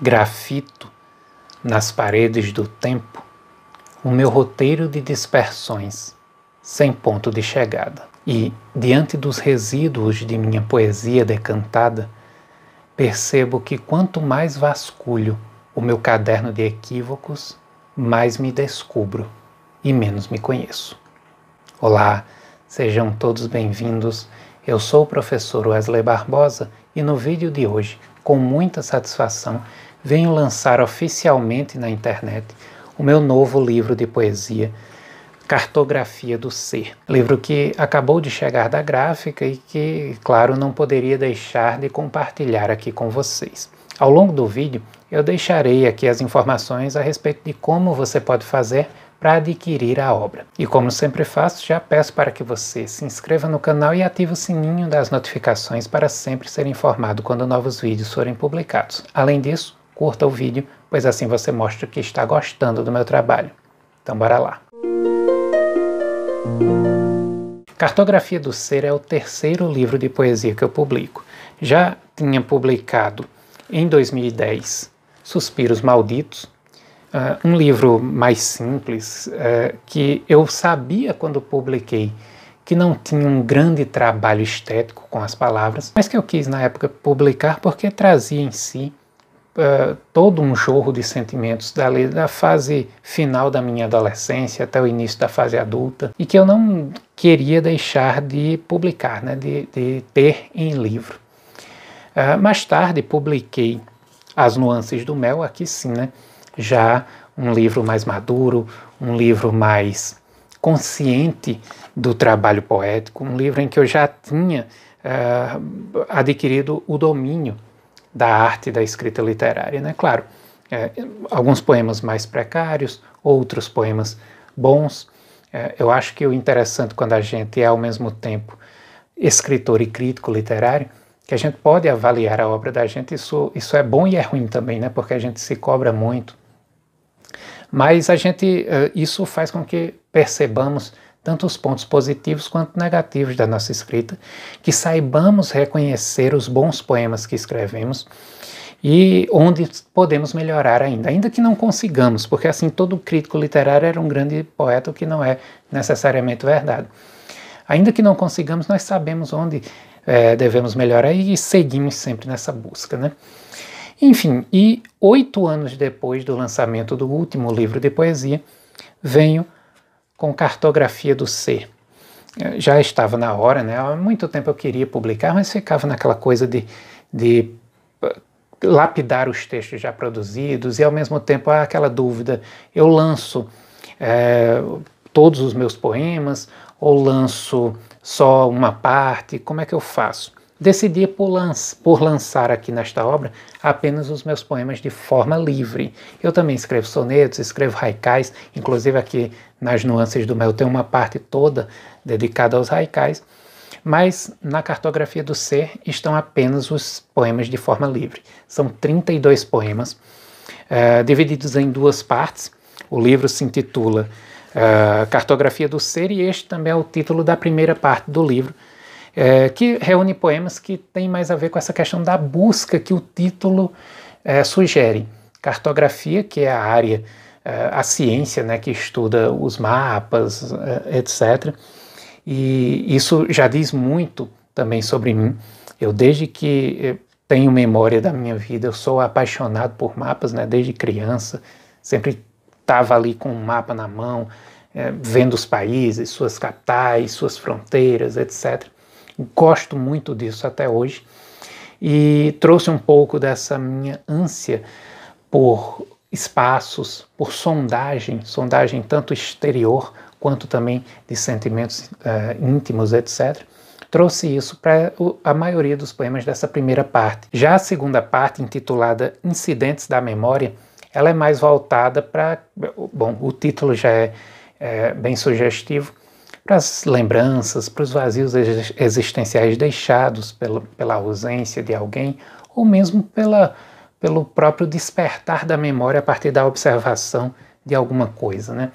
grafito nas paredes do tempo o meu roteiro de dispersões sem ponto de chegada. E, diante dos resíduos de minha poesia decantada, percebo que quanto mais vasculho o meu caderno de equívocos, mais me descubro e menos me conheço. Olá, sejam todos bem-vindos. Eu sou o professor Wesley Barbosa e no vídeo de hoje, com muita satisfação, venho lançar oficialmente na internet o meu novo livro de poesia, Cartografia do Ser. Livro que acabou de chegar da gráfica e que, claro, não poderia deixar de compartilhar aqui com vocês. Ao longo do vídeo, eu deixarei aqui as informações a respeito de como você pode fazer para adquirir a obra. E como sempre faço, já peço para que você se inscreva no canal e ative o sininho das notificações para sempre ser informado quando novos vídeos forem publicados. Além disso, curta o vídeo, pois assim você mostra que está gostando do meu trabalho. Então bora lá! Cartografia do Ser é o terceiro livro de poesia que eu publico. Já tinha publicado em 2010 Suspiros Malditos, Uh, um livro mais simples uh, que eu sabia quando publiquei que não tinha um grande trabalho estético com as palavras, mas que eu quis na época publicar porque trazia em si eh, todo um jorro de sentimentos dali da fase final da minha adolescência até o início da fase adulta e que eu não queria deixar de publicar, né, de, de ter em livro. Uh, mais tarde publiquei As Nuances do Mel, aqui sim, né, já um livro mais maduro, um livro mais consciente do trabalho poético, um livro em que eu já tinha uh, adquirido o domínio da arte da escrita literária. Né? Claro, é, alguns poemas mais precários, outros poemas bons. É, eu acho que o interessante quando a gente é ao mesmo tempo escritor e crítico literário, que a gente pode avaliar a obra da gente, isso, isso é bom e é ruim também, né? porque a gente se cobra muito. Mas a gente, é, isso faz com que percebamos tanto os pontos positivos quanto negativos da nossa escrita, que saibamos reconhecer os bons poemas que escrevemos e onde podemos melhorar ainda, ainda que não consigamos, porque assim todo crítico literário era um grande poeta, o que não é necessariamente verdade. Ainda que não consigamos, nós sabemos onde é, devemos melhorar e seguimos sempre nessa busca, né? Enfim, e oito anos depois do lançamento do último livro de poesia, venho com cartografia do ser. já estava na hora, né? Há muito tempo eu queria publicar, mas ficava naquela coisa de, de eh, lapidar os textos já produzidos e ao mesmo tempo há aquela dúvida: eu lanço é, todos os meus poemas ou lanço só uma parte? Como é que eu faço? decidi por, por, lançar aqui nesta obra apenas os meus poemas de forma livre. Eu também escrevo sonetos, escrevo haikais, inclusive aqui nas nuances do meu tem uma parte toda dedicada aos haikais, mas na cartografia do ser estão apenas os poemas de forma livre. São 32 poemas, eh, divididos em duas partes. O livro se intitula eh, Cartografia do Ser e este também é o título da primeira parte do livro, é, que reúne poemas que têm mais a ver com essa questão da busca que o título é, sugere. Cartografia, que é a área, é, a ciência né, que estuda os mapas, é, etc. E isso já diz muito também sobre mim. Eu, desde que é, tenho memória da minha vida, eu sou apaixonado por mapas, né, desde criança, sempre estava ali com um mapa na mão, é, vendo os países, suas capitais, suas fronteiras, etc. Gosto muito disso até hoje e trouxe um pouco dessa minha ânsia por espaços, por sondagem, sondagem tanto exterior quanto também de sentimentos uh, íntimos, etc. Trouxe isso para a maioria dos poemas dessa primeira parte. Já a segunda parte, intitulada Incidentes da Memória, ela é mais voltada para. Bom, o título já é, é bem sugestivo para as lembranças, para os vazios existenciais deixados pela, pela ausência de alguém ou mesmo pela, pelo próprio despertar da memória a partir da observação de alguma coisa. Né?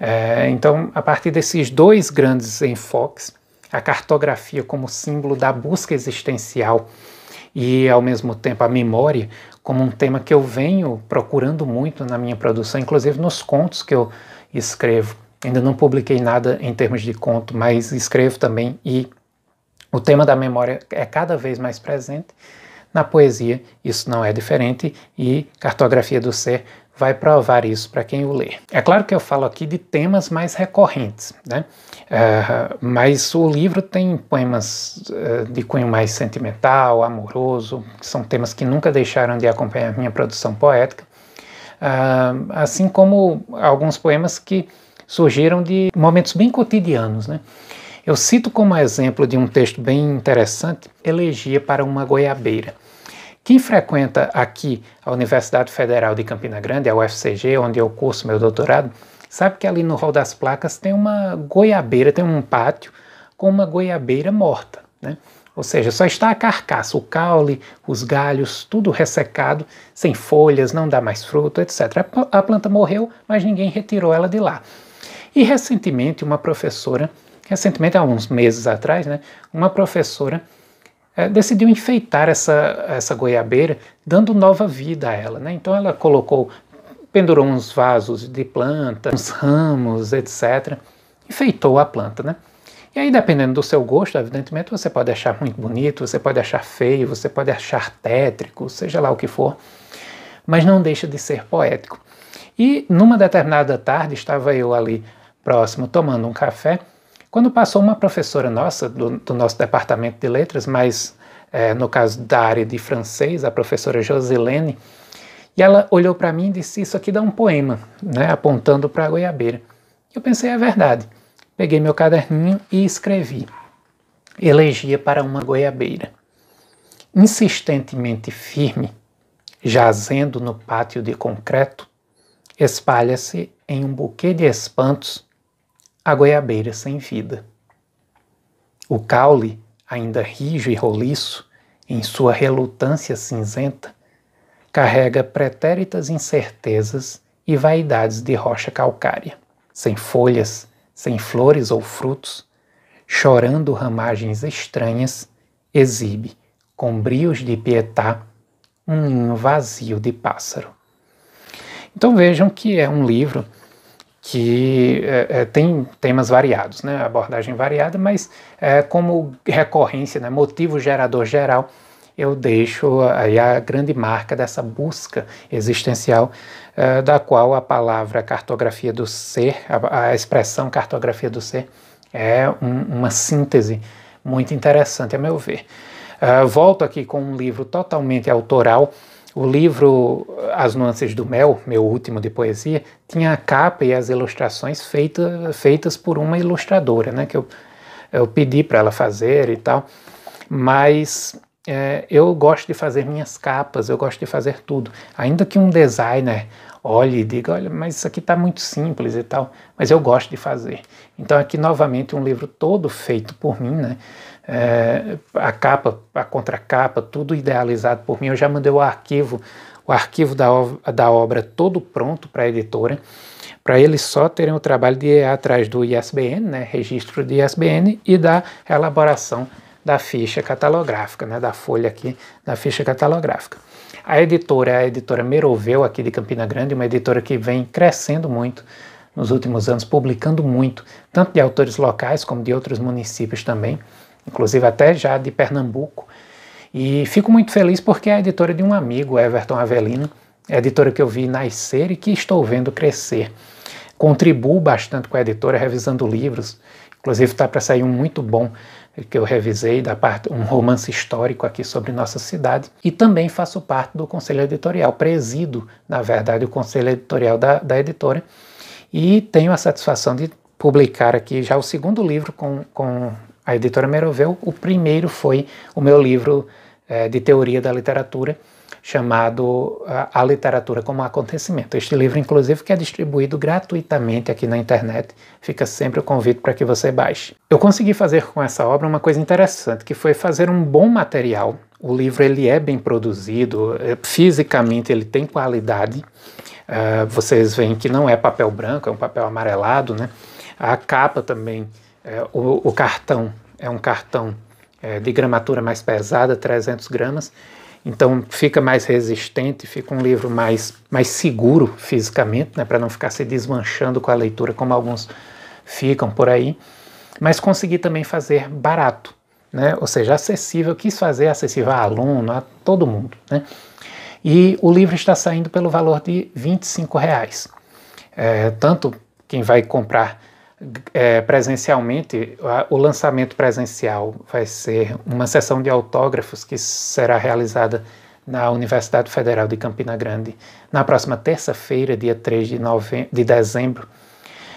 É, então, a partir desses dois grandes enfoques, a cartografia como símbolo da busca existencial e, ao mesmo tempo, a memória como um tema que eu venho procurando muito na minha produção, inclusive nos contos que eu escrevo. Ainda não publiquei nada em termos de conto, mas escrevo também e o tema da memória é cada vez mais presente. Na poesia, isso não é diferente e Cartografia do Ser vai provar isso para quem o lê. É claro que eu falo aqui de temas mais recorrentes, né? Uh, mas o livro tem poemas uh, de cunho mais sentimental, amoroso, que são temas que nunca deixaram de acompanhar minha produção poética, uh, assim como alguns poemas que surgiram de momentos bem cotidianos, né? Eu cito como exemplo de um texto bem interessante, Elegia para uma Goiabeira. Quem frequenta aqui a Universidade Federal de Campina Grande, a UFCG, onde eu curso meu doutorado, sabe que ali no Hall das Placas tem uma goiabeira, tem um pátio com uma goiabeira morta, né? Ou seja, só está a carcaça, o caule, os galhos, tudo ressecado, sem folhas, não dá mais fruto, etc. A planta morreu, mas ninguém retirou ela de lá. E recentemente, uma professora, recentemente, há uns meses atrás, né, uma professora é, decidiu enfeitar essa, essa goiabeira, dando nova vida a ela. Né? Então, ela colocou, pendurou uns vasos de planta, uns ramos, etc. Enfeitou a planta, né? E aí, dependendo do seu gosto, evidentemente, você pode achar muito bonito, você pode achar feio, você pode achar tétrico, seja lá o que for, mas não deixa de ser poético. E numa determinada tarde, estava eu ali próximo tomando um café, quando passou uma professora nossa, do, do nosso departamento de letras, mas é, no caso da área de francês, a professora Josilene, e ela olhou para mim e disse: Isso aqui dá um poema, né, apontando para a goiabeira. Eu pensei: É verdade. Peguei meu caderninho e escrevi. Elegia para uma goiabeira. Insistentemente firme, jazendo no pátio de concreto, espalha-se em um buquê de espantos a goiabeira sem vida. O caule, ainda rijo e roliço, em sua relutância cinzenta, carrega pretéritas incertezas e vaidades de rocha calcária, sem folhas, sem flores ou frutos, chorando ramagens estranhas, exibe, com brios de pietá, um ninho vazio de pássaro. Então vejam que é um livro que é, é, tem temas variados, né, abordagem variada, mas é, como recorrência, né, motivo gerador geral, eu deixo aí a grande marca dessa busca existencial, é, da qual a palavra cartografia do ser, a, a expressão cartografia do ser, é um, uma síntese muito interessante, a meu ver. É, volto aqui com um livro totalmente autoral, o livro As Nuances do Mel, meu último de poesia, tinha a capa e as ilustrações feita, feitas por uma ilustradora, né, que eu, eu pedi para ela fazer e tal. Mas é, eu gosto de fazer minhas capas, eu gosto de fazer tudo. Ainda que um designer olhe e diga, olha, mas isso aqui está muito simples e tal, mas eu gosto de fazer. Então aqui novamente um livro todo feito por mim, né? É, a capa, a contracapa, tudo idealizado por mim. Eu já mandei o arquivo, o arquivo da, da obra todo pronto para a editora, para eles só terem o trabalho de ir atrás do ISBN, né? Registro de ISBN e da elaboração da ficha catalográfica, né, da folha aqui da ficha catalográfica. A editora é a editora Meroveu, aqui de Campina Grande, uma editora que vem crescendo muito nos últimos anos, publicando muito, tanto de autores locais como de outros municípios também, inclusive até já de Pernambuco. E fico muito feliz porque é a editora de um amigo, Everton Avelino, é a editora que eu vi nascer e que estou vendo crescer. Contribuo bastante com a editora, revisando livros, inclusive está para sair um muito bom que eu revisei, da parte, um romance histórico aqui sobre nossa cidade, e também faço parte do conselho editorial, presido, na verdade, o conselho editorial da, da editora, e tenho a satisfação de publicar aqui já o segundo livro com, com a editora Meroveu. O primeiro foi o meu livro é, de teoria da literatura, chamado A, Literatura como Acontecimento. Este livro, inclusive, que é distribuído gratuitamente aqui na internet, fica sempre o convite para que você baixe. Eu consegui fazer com essa obra uma coisa interessante, que foi fazer um bom material. O livro ele é bem produzido, é, fisicamente ele tem qualidade. Uh, vocês veem que não é papel branco, é um papel amarelado, né? A capa também, é, o, o, cartão é um cartão é, de gramatura mais pesada, 300 gramas, então fica mais resistente, fica um livro mais, mais seguro fisicamente, né, para não ficar se desmanchando com a leitura como alguns ficam por aí. Mas consegui também fazer barato, né, ou seja, acessível. Quis fazer acessível a aluno, a todo mundo. Né? E o livro está saindo pelo valor de R$ 25. Reais. É, tanto quem vai comprar é, presencialmente, o lançamento presencial vai ser uma sessão de autógrafos que será realizada na Universidade Federal de Campina Grande na próxima terça-feira, dia 3 de, de dezembro.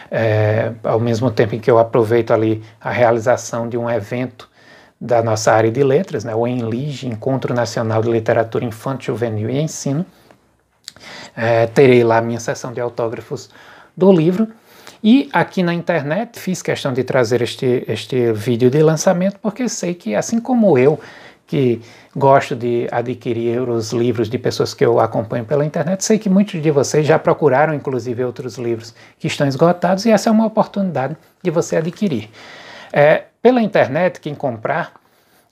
É, ao mesmo tempo em que eu aproveito ali a realização de um evento da nossa área de letras, né, o ENLIGE, Encontro Nacional de Literatura Infantil, Juvenil e Ensino, é, terei lá minha sessão de autógrafos do livro e aqui na internet fiz questão de trazer este, este vídeo de lançamento, porque sei que, assim como eu, que gosto de adquirir os livros de pessoas que eu acompanho pela internet, sei que muitos de vocês já procuraram, inclusive, outros livros que estão esgotados, e essa é uma oportunidade de você adquirir. É, pela internet, quem comprar,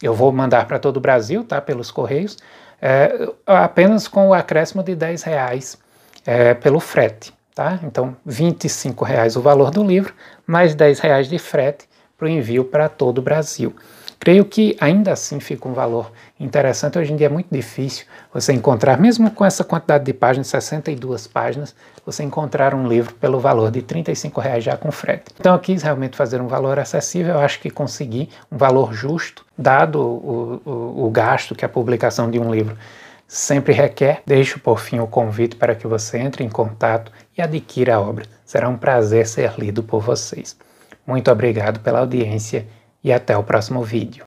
eu vou mandar para todo o Brasil, tá? Pelos Correios, é, apenas com o acréscimo de 10 reais é, pelo frete. Tá? Então, R$ reais o valor do livro, mais R$ reais de frete para o envio para todo o Brasil. Creio que ainda assim fica um valor interessante. Hoje em dia é muito difícil você encontrar, mesmo com essa quantidade de páginas, 62 páginas, você encontrar um livro pelo valor de R$ reais já com frete. Então eu quis realmente fazer um valor acessível, eu acho que consegui um valor justo, dado o, o, o gasto que a publicação de um livro sempre requer. Deixo por fim o convite para que você entre em contato e adquira a obra. Será um prazer ser lido por vocês. Muito obrigado pela audiência e até o próximo vídeo.